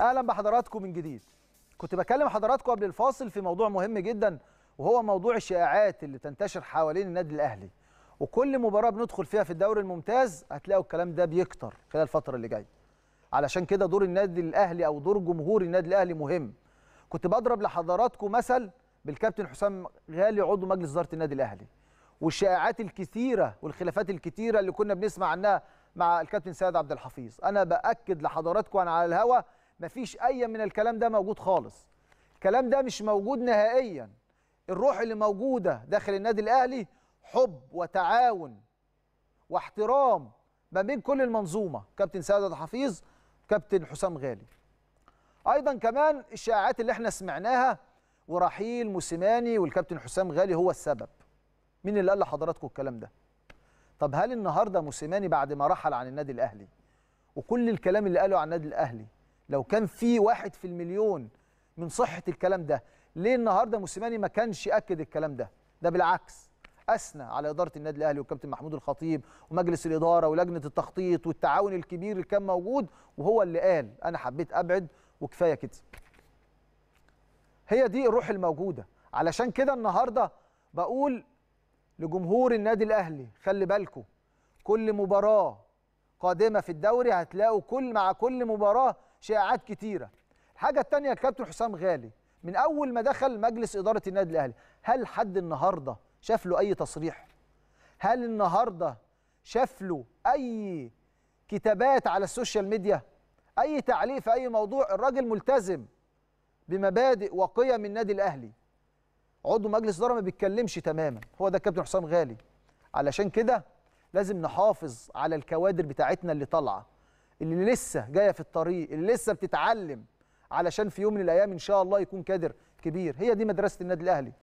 اهلا بحضراتكم من جديد كنت بكلم حضراتكم قبل الفاصل في موضوع مهم جدا وهو موضوع الشائعات اللي تنتشر حوالين النادي الاهلي وكل مباراه بندخل فيها في الدوري الممتاز هتلاقوا الكلام ده بيكتر خلال الفتره اللي جايه علشان كده دور النادي الاهلي او دور جمهور النادي الاهلي مهم كنت بضرب لحضراتكم مثل بالكابتن حسام غالي عضو مجلس اداره النادي الاهلي والشائعات الكثيره والخلافات الكثيره اللي كنا بنسمع عنها مع الكابتن سيد عبد الحفيظ انا باكد لحضراتكم انا على الهوا مفيش اي من الكلام ده موجود خالص الكلام ده مش موجود نهائيا الروح اللي موجوده داخل النادي الاهلي حب وتعاون واحترام ما بين كل المنظومه كابتن سعد حفيظ كابتن حسام غالي ايضا كمان الشائعات اللي احنا سمعناها ورحيل موسيماني والكابتن حسام غالي هو السبب مين اللي قال لحضراتكم الكلام ده طب هل النهارده موسيماني بعد ما رحل عن النادي الاهلي وكل الكلام اللي قاله عن النادي الاهلي لو كان في واحد في المليون من صحه الكلام ده ليه النهارده موسيماني ما كانش اكد الكلام ده ده بالعكس اثنى على اداره النادي الاهلي والكابتن محمود الخطيب ومجلس الاداره ولجنه التخطيط والتعاون الكبير اللي كان موجود وهو اللي قال انا حبيت ابعد وكفايه كده هي دي الروح الموجوده علشان كده النهارده بقول لجمهور النادي الاهلي خلي بالكم كل مباراه قادمه في الدوري هتلاقوا كل مع كل مباراه شائعات كتيره الحاجه الثانيه يا كابتن حسام غالي من اول ما دخل مجلس اداره النادي الاهلي هل حد النهارده شاف له اي تصريح هل النهارده شاف له اي كتابات على السوشيال ميديا اي تعليق في اي موضوع الراجل ملتزم بمبادئ وقيم النادي الاهلي عضو مجلس اداره ما بيتكلمش تماما هو ده الكابتن حسام غالي علشان كده لازم نحافظ على الكوادر بتاعتنا اللي طالعه اللي لسه جايه في الطريق اللي لسه بتتعلم علشان في يوم من الايام ان شاء الله يكون كادر كبير هي دي مدرسه النادي الاهلي